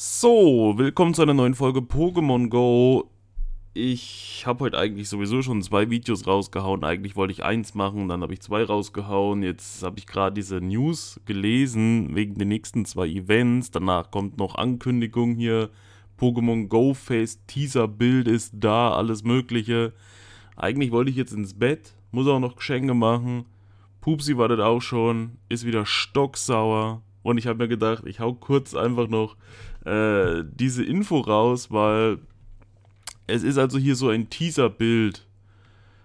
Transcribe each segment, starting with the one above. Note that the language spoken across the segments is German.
So, willkommen zu einer neuen Folge Pokémon Go. Ich habe heute eigentlich sowieso schon zwei Videos rausgehauen. Eigentlich wollte ich eins machen, dann habe ich zwei rausgehauen. Jetzt habe ich gerade diese News gelesen wegen den nächsten zwei Events. Danach kommt noch Ankündigung hier. Pokémon Go Face Teaser Bild ist da, alles Mögliche. Eigentlich wollte ich jetzt ins Bett, muss auch noch Geschenke machen. Pupsi wartet auch schon, ist wieder stocksauer. Und ich habe mir gedacht, ich hau kurz einfach noch äh, diese Info raus, weil es ist also hier so ein Teaser-Bild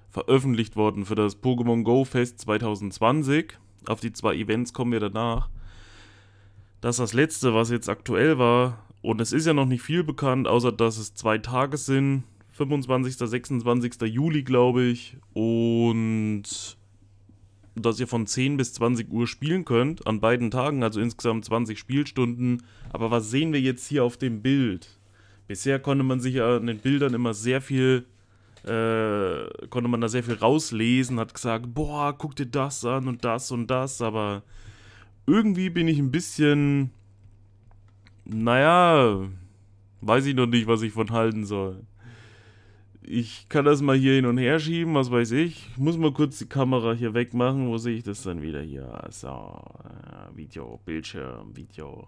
veröffentlicht worden für das Pokémon Go Fest 2020. Auf die zwei Events kommen wir danach. Das ist das letzte, was jetzt aktuell war. Und es ist ja noch nicht viel bekannt, außer dass es zwei Tage sind. 25. 26. Juli, glaube ich. Und dass ihr von 10 bis 20 Uhr spielen könnt an beiden Tagen, also insgesamt 20 Spielstunden. Aber was sehen wir jetzt hier auf dem Bild? Bisher konnte man sich ja an den Bildern immer sehr viel, äh, konnte man da sehr viel rauslesen, hat gesagt, boah, guck dir das an und das und das, aber irgendwie bin ich ein bisschen, naja, weiß ich noch nicht, was ich von halten soll ich kann das mal hier hin und her schieben, was weiß ich. Ich muss mal kurz die Kamera hier wegmachen. Wo sehe ich das dann wieder hier? So, äh, Video, Bildschirm, Video.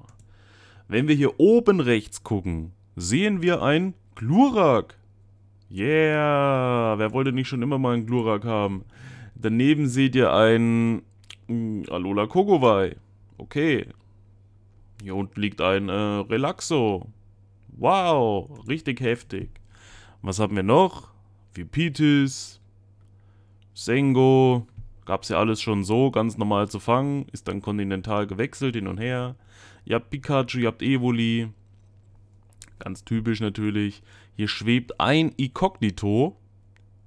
Wenn wir hier oben rechts gucken, sehen wir ein Glurak. Yeah, wer wollte nicht schon immer mal einen Glurak haben? Daneben seht ihr ein mm, Alola Kogowai. Okay. Hier unten liegt ein äh, Relaxo. Wow, richtig heftig. Was haben wir noch? Vipitis, Sengo, gab es ja alles schon so, ganz normal zu fangen, ist dann kontinental gewechselt, hin und her. Ihr habt Pikachu, ihr habt Evoli, ganz typisch natürlich. Hier schwebt ein Inkognito,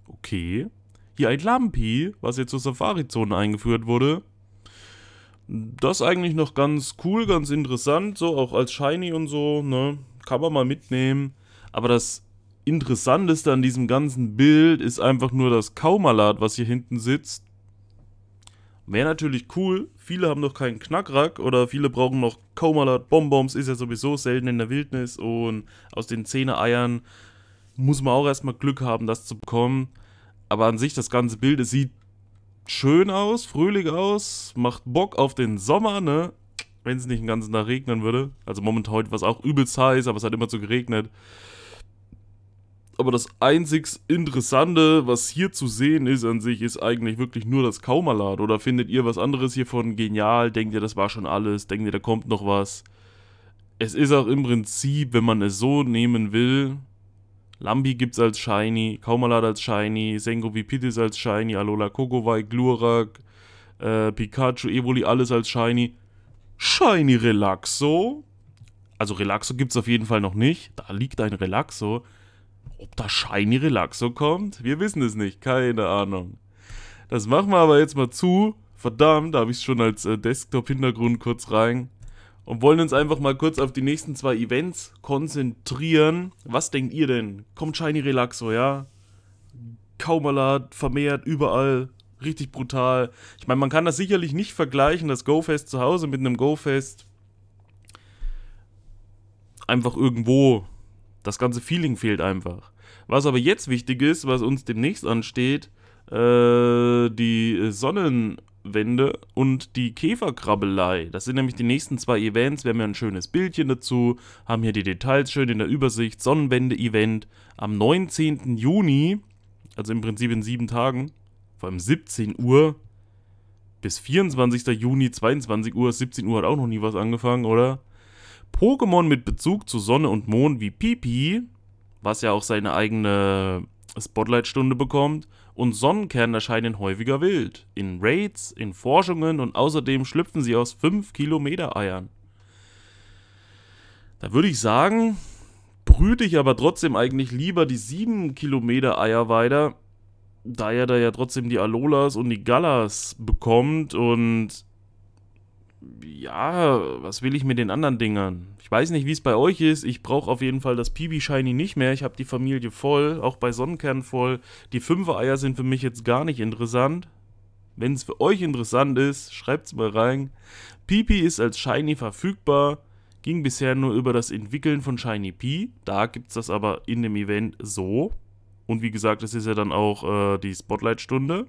okay. Hier ein Lampi, was jetzt zur Safari-Zone eingeführt wurde. Das eigentlich noch ganz cool, ganz interessant, so auch als Shiny und so, ne, kann man mal mitnehmen. Aber das Interessanteste an diesem ganzen Bild ist einfach nur das Kaumalat, was hier hinten sitzt. Wäre natürlich cool. Viele haben noch keinen Knackrack oder viele brauchen noch Kaumalat. Bonbons ist ja sowieso selten in der Wildnis und aus den Zähne-Eiern muss man auch erstmal Glück haben, das zu bekommen. Aber an sich, das ganze Bild, es sieht schön aus, fröhlich aus, macht Bock auf den Sommer, ne? Wenn es nicht den ganzen Tag regnen würde. Also momentan heute war es auch übelst heiß, aber es hat immer so geregnet aber das einzig Interessante, was hier zu sehen ist an sich, ist eigentlich wirklich nur das Kaumalat. Oder findet ihr was anderes hiervon genial? Denkt ihr, das war schon alles? Denkt ihr, da kommt noch was? Es ist auch im Prinzip, wenn man es so nehmen will, Lambi gibt es als Shiny, Kaumalat als Shiny, Sengo Vipitis als Shiny, Alola Kogovai, Glurak, äh, Pikachu, Evoli, alles als Shiny. Shiny Relaxo. Also Relaxo gibt es auf jeden Fall noch nicht. Da liegt ein Relaxo. Ob da Shiny Relaxo kommt? Wir wissen es nicht, keine Ahnung. Das machen wir aber jetzt mal zu. Verdammt, da habe ich es schon als äh, Desktop-Hintergrund kurz rein. Und wollen uns einfach mal kurz auf die nächsten zwei Events konzentrieren. Was denkt ihr denn? Kommt Shiny Relaxo, ja? Kaumalat, vermehrt, überall. Richtig brutal. Ich meine, man kann das sicherlich nicht vergleichen, das GoFest zu Hause mit einem GoFest einfach irgendwo das ganze Feeling fehlt einfach. Was aber jetzt wichtig ist, was uns demnächst ansteht, äh, die Sonnenwende und die Käferkrabbelei. Das sind nämlich die nächsten zwei Events. Wir haben ja ein schönes Bildchen dazu, haben hier die Details schön in der Übersicht. Sonnenwende-Event am 19. Juni, also im Prinzip in sieben Tagen, vor allem 17 Uhr bis 24. Juni, 22 Uhr, 17 Uhr hat auch noch nie was angefangen, oder? Pokémon mit Bezug zu Sonne und Mond wie Pipi, was ja auch seine eigene Spotlight-Stunde bekommt, und Sonnenkern erscheinen häufiger wild. In Raids, in Forschungen und außerdem schlüpfen sie aus 5 Kilometer Eiern. Da würde ich sagen, brüte ich aber trotzdem eigentlich lieber die 7 Kilometer Eier weiter, da er da ja trotzdem die Alolas und die Galas bekommt und ja, was will ich mit den anderen Dingern? Ich weiß nicht, wie es bei euch ist. Ich brauche auf jeden Fall das Pibi Shiny nicht mehr. Ich habe die Familie voll, auch bei Sonnenkern voll. Die Fünfer-Eier sind für mich jetzt gar nicht interessant. Wenn es für euch interessant ist, schreibt es mal rein. PP ist als Shiny verfügbar, ging bisher nur über das Entwickeln von Shiny P. Da gibt es das aber in dem Event so. Und wie gesagt, das ist ja dann auch äh, die Spotlight-Stunde,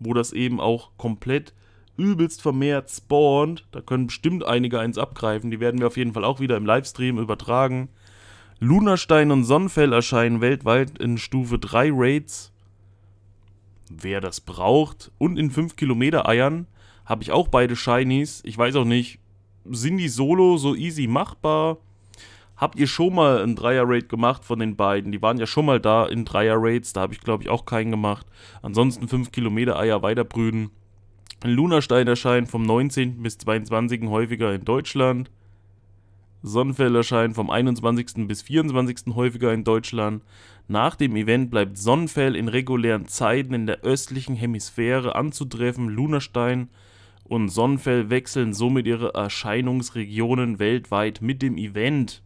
wo das eben auch komplett übelst vermehrt spawnt. Da können bestimmt einige eins abgreifen. Die werden wir auf jeden Fall auch wieder im Livestream übertragen. Lunarstein und Sonnenfell erscheinen weltweit in Stufe 3 Raids. Wer das braucht. Und in 5 Kilometer Eiern habe ich auch beide Shinies. Ich weiß auch nicht, sind die solo so easy machbar? Habt ihr schon mal einen Dreier-Raid gemacht von den beiden? Die waren ja schon mal da in Dreier-Raids. Da habe ich, glaube ich, auch keinen gemacht. Ansonsten 5 Kilometer Eier weiterbrüden. Lunastein erscheint vom 19. bis 22. häufiger in Deutschland. Sonnenfeld erscheint vom 21. bis 24. häufiger in Deutschland. Nach dem Event bleibt Sonnenfeld in regulären Zeiten in der östlichen Hemisphäre anzutreffen. Lunastein und Sonnenfeld wechseln somit ihre Erscheinungsregionen weltweit mit dem Event.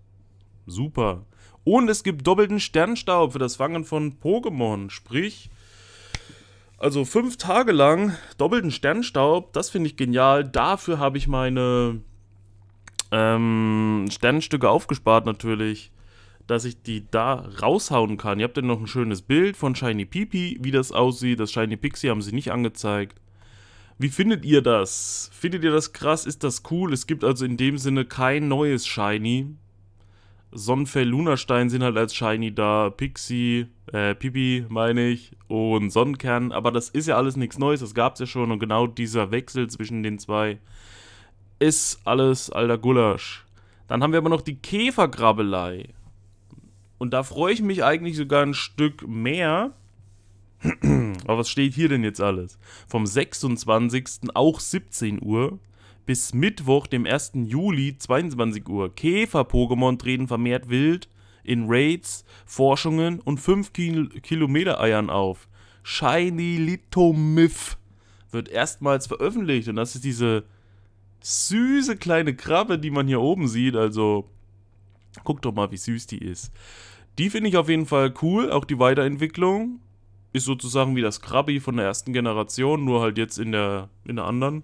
Super. Und es gibt doppelten Sternstaub für das Fangen von Pokémon, sprich also fünf Tage lang doppelten Sternstaub, das finde ich genial. Dafür habe ich meine ähm, Sternstücke aufgespart natürlich, dass ich die da raushauen kann. Ihr habt dann noch ein schönes Bild von Shiny Pipi, wie das aussieht. Das Shiny Pixie haben sie nicht angezeigt. Wie findet ihr das? Findet ihr das krass? Ist das cool? Es gibt also in dem Sinne kein neues Shiny. Sonnenfell, Lunastein sind halt als Shiny da, Pixie, äh, Pipi meine ich und Sonnenkern, aber das ist ja alles nichts Neues, das gab es ja schon und genau dieser Wechsel zwischen den zwei ist alles alter Gulasch. Dann haben wir aber noch die Käfergrabbelei und da freue ich mich eigentlich sogar ein Stück mehr. aber was steht hier denn jetzt alles? Vom 26. auch 17 Uhr bis Mittwoch, dem 1. Juli, 22 Uhr. Käfer-Pokémon treten vermehrt wild in Raids, Forschungen und 5 Kil Kilometer-Eiern auf. Shiny Litomyth wird erstmals veröffentlicht und das ist diese süße kleine Krabbe, die man hier oben sieht. Also guck doch mal, wie süß die ist. Die finde ich auf jeden Fall cool, auch die Weiterentwicklung. Ist sozusagen wie das Krabby von der ersten Generation, nur halt jetzt in der, in der anderen.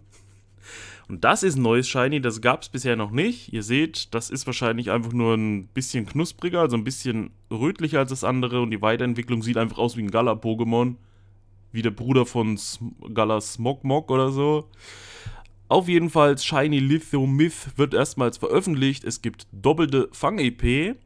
Und das ist ein neues Shiny, das gab es bisher noch nicht. Ihr seht, das ist wahrscheinlich einfach nur ein bisschen knuspriger, also ein bisschen rötlicher als das andere. Und die Weiterentwicklung sieht einfach aus wie ein Gala-Pokémon. Wie der Bruder von Gala Smogmog oder so. Auf jeden Fall, Shiny Lithium Myth wird erstmals veröffentlicht. Es gibt doppelte Fang-EP.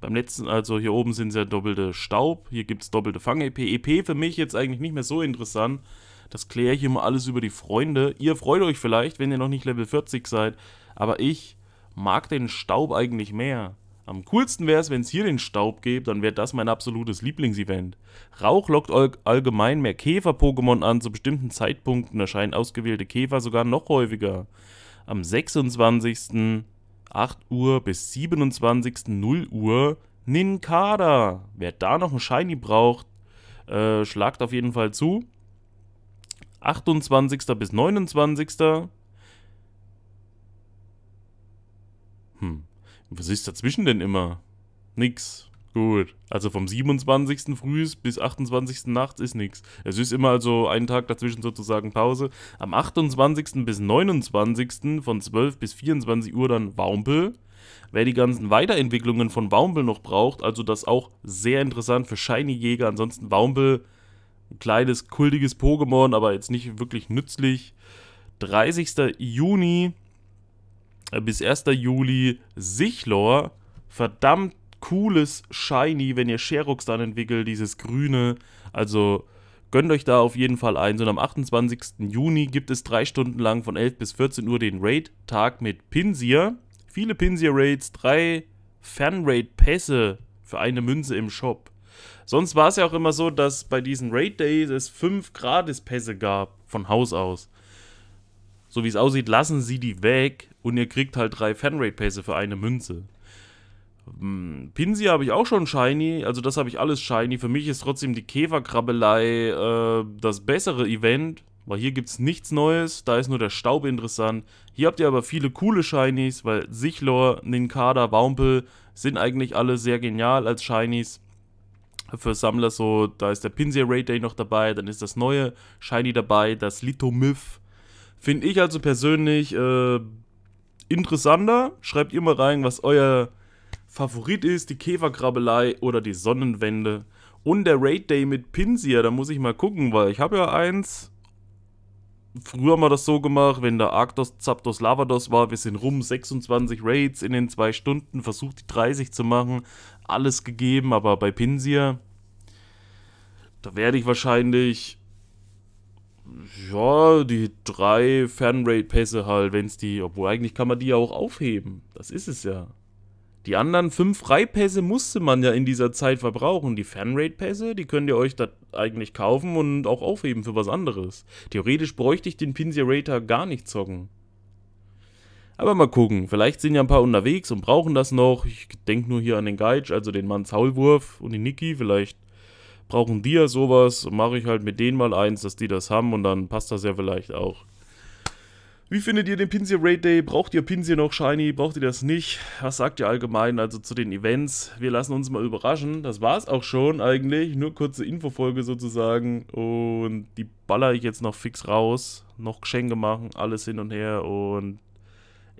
Beim letzten, also hier oben sind es ja doppelte Staub, hier gibt es doppelte Fang-EP. EP für mich jetzt eigentlich nicht mehr so interessant, das kläre ich immer alles über die Freunde. Ihr freut euch vielleicht, wenn ihr noch nicht Level 40 seid, aber ich mag den Staub eigentlich mehr. Am coolsten wäre es, wenn es hier den Staub gäbe, dann wäre das mein absolutes Lieblingsevent. Rauch lockt allgemein mehr Käfer-Pokémon an, zu bestimmten Zeitpunkten erscheinen ausgewählte Käfer sogar noch häufiger. Am 26. 8 Uhr bis 27. 0 Uhr Ninkada. Wer da noch ein Shiny braucht, äh, schlagt auf jeden Fall zu. 28. bis 29. Hm. Was ist dazwischen denn immer? Nix. Gut. Also vom 27. frühs bis 28. nachts ist nichts. Es ist immer also einen Tag dazwischen sozusagen Pause. Am 28. bis 29. von 12 bis 24 Uhr dann Waumpel. Wer die ganzen Weiterentwicklungen von Waumpel noch braucht, also das auch sehr interessant für Shiny Jäger. Ansonsten Waumpel ein kleines, kultiges Pokémon, aber jetzt nicht wirklich nützlich. 30. Juni äh, bis 1. Juli Sichlor. Verdammt cooles Shiny, wenn ihr Sherux dann entwickelt, dieses grüne. Also gönnt euch da auf jeden Fall eins. Und am 28. Juni gibt es drei Stunden lang von 11 bis 14 Uhr den Raid-Tag mit Pinsir. Viele Pinsir-Raids, drei Fan-Raid-Pässe für eine Münze im Shop. Sonst war es ja auch immer so, dass bei diesen Raid Days es 5 Gratis-Pässe gab, von Haus aus. So wie es aussieht, lassen sie die weg und ihr kriegt halt drei Fanraid-Pässe für eine Münze. Hm, Pinsi habe ich auch schon Shiny, also das habe ich alles Shiny. Für mich ist trotzdem die Käferkrabbelei äh, das bessere Event, weil hier gibt es nichts Neues, da ist nur der Staub interessant. Hier habt ihr aber viele coole Shinies, weil Sichlor, Ninkada, Wampel sind eigentlich alle sehr genial als Shinies für Sammler so, da ist der Pinsir Raid Day noch dabei, dann ist das neue Shiny dabei, das Lithomyth. Finde ich also persönlich äh, interessanter. Schreibt ihr mal rein, was euer Favorit ist, die Käferkrabbelei oder die Sonnenwende. Und der Raid Day mit Pinsir, da muss ich mal gucken, weil ich habe ja eins. Früher haben wir das so gemacht, wenn der Arktos, Zapdos, Lavados war, wir sind rum, 26 Raids in den zwei Stunden, versucht die 30 zu machen alles gegeben, aber bei Pinsir, da werde ich wahrscheinlich, ja, die drei Fernrate-Pässe halt, wenn es die, obwohl eigentlich kann man die ja auch aufheben. Das ist es ja. Die anderen fünf Freipässe musste man ja in dieser Zeit verbrauchen. Die Fanrate-Pässe, die könnt ihr euch da eigentlich kaufen und auch aufheben für was anderes. Theoretisch bräuchte ich den Pinsir Rater gar nicht zocken. Aber mal gucken, vielleicht sind ja ein paar unterwegs und brauchen das noch. Ich denke nur hier an den Geitsch, also den Mann Saulwurf und die Niki. Vielleicht brauchen die ja sowas. Mache ich halt mit denen mal eins, dass die das haben und dann passt das ja vielleicht auch. Wie findet ihr den Pinsir Raid Day? Braucht ihr Pinsir noch Shiny? Braucht ihr das nicht? Was sagt ihr allgemein also zu den Events? Wir lassen uns mal überraschen. Das war es auch schon eigentlich. Nur kurze Infofolge sozusagen. Und die baller ich jetzt noch fix raus. Noch Geschenke machen, alles hin und her. Und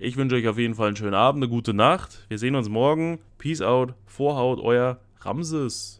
ich wünsche euch auf jeden Fall einen schönen Abend, eine gute Nacht. Wir sehen uns morgen. Peace out. Vorhaut, euer Ramses.